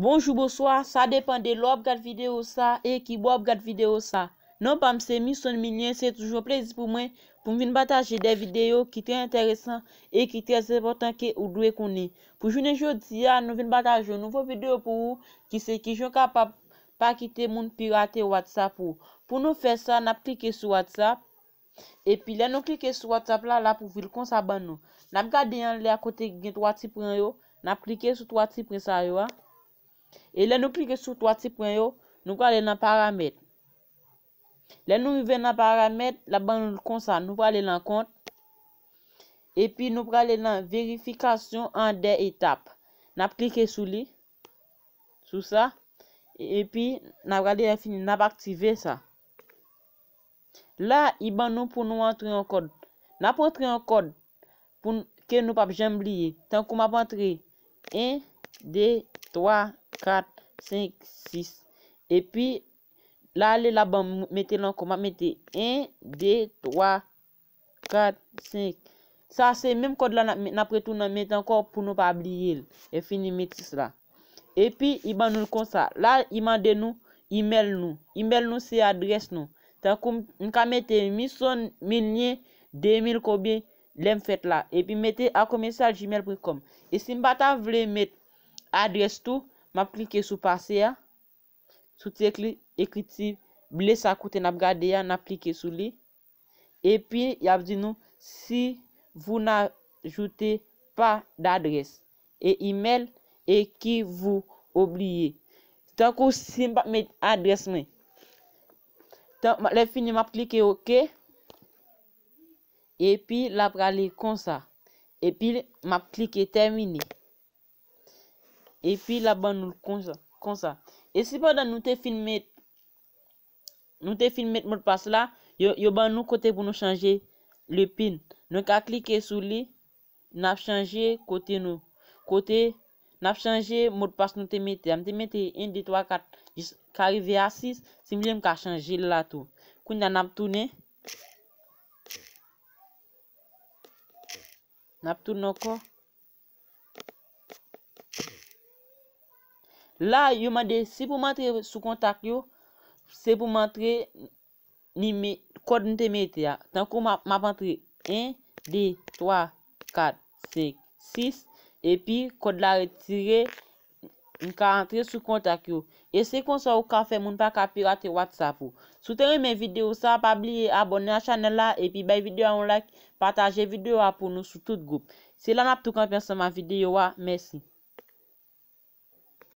Bonjou bo swa, sa depan de lo ap gade videyo sa e ki bo ap gade videyo sa. Non pa mse mi son minyen, se toujou plezi pou mwen pou mvin bataje ah, de videyo ki tre interesen e ki tre sepotan ke ou dwe koni. Pou jounen joudia, nou vin bataje nouvo videyo pou ki se ki joun kapap pa kite moun pirate watsap ou. Pou nou fè sa, nap kike sou watsap, e pi lè nou kike sou watsap la la pou vil kon sa ban nou. Nap gade yon lè akote gen watsi pren yo, nap kike sou watsi pren sa yo a. E lè nou plike sou toati pwen yo, nou pralè nan paramèt. Lè nou yve nan paramèt, la ban nou konsan, nou pralè nan kont. E pi nou pralè nan verifikasyon an de etap. Nap plike sou li, sou sa, e pi nan pralè nan fini, nan pa aktive sa. La, y ban nou pou nou antre yon kod. Nap antre yon kod, pou ke nou pap jemb liye. Tan kou map antre, 1, 2, 3. Kat, 5, 6. E pi, la le la ban mette nan kon man mette. 1, 2, 3, 4, 5. Sa se menm kod la nan apretou nan mette ankon pou nou pa abliye. E fini mette si la. E pi, i ban nou kon sa. La, i mande nou, i mel nou. I mel nou se adres nou. Tan kon, m ka mette, mi son, mi nye, 2000 kobye, lem fet la. E pi, mette akome sa jimel prikom. E si m batan vle met adres tou, Ma plike sou pase ya. Souti ekritiv. Bles akoute nap gade ya. Na plike sou li. E pi yap di nou. Si vou na joute pa d'adres. E email. E ki vou oubliye. Tan kou si mba met adres me. Tan le fini ma plike ok. E pi la prale kon sa. E pi ma plike termini. E pi la ban nou kon sa. E si pandan nou te filmet. Nou te filmet mot pas la. Yo ban nou kote pou nou chanje. Le pin. Nou ka klike sou li. Nap chanje kote nou. Kote. Nap chanje mot pas nou te mette. Am te mette 1, 2, 3, 4, 5, 6. Ka rive a 6. Simje m ka chanje la tou. Kou na nap toune. Nap toune okon. La, yo mande, se pou mantre sou kontak yo, se pou mantre kod nou te meti ya. Tan kou ma pantre 1, 2, 3, 4, 5, 6, epi kod la retire, nou ka antre sou kontak yo. E se kon sa ou ka fe, moun pa ka pirate WhatsApp ou. Soutene men videyo sa, pa bli abone a chanel la, epi bay videyo a on like, pataje videyo a pou nou sou tout goup. Se lan ap tou kan pensan man videyo wa, mersi.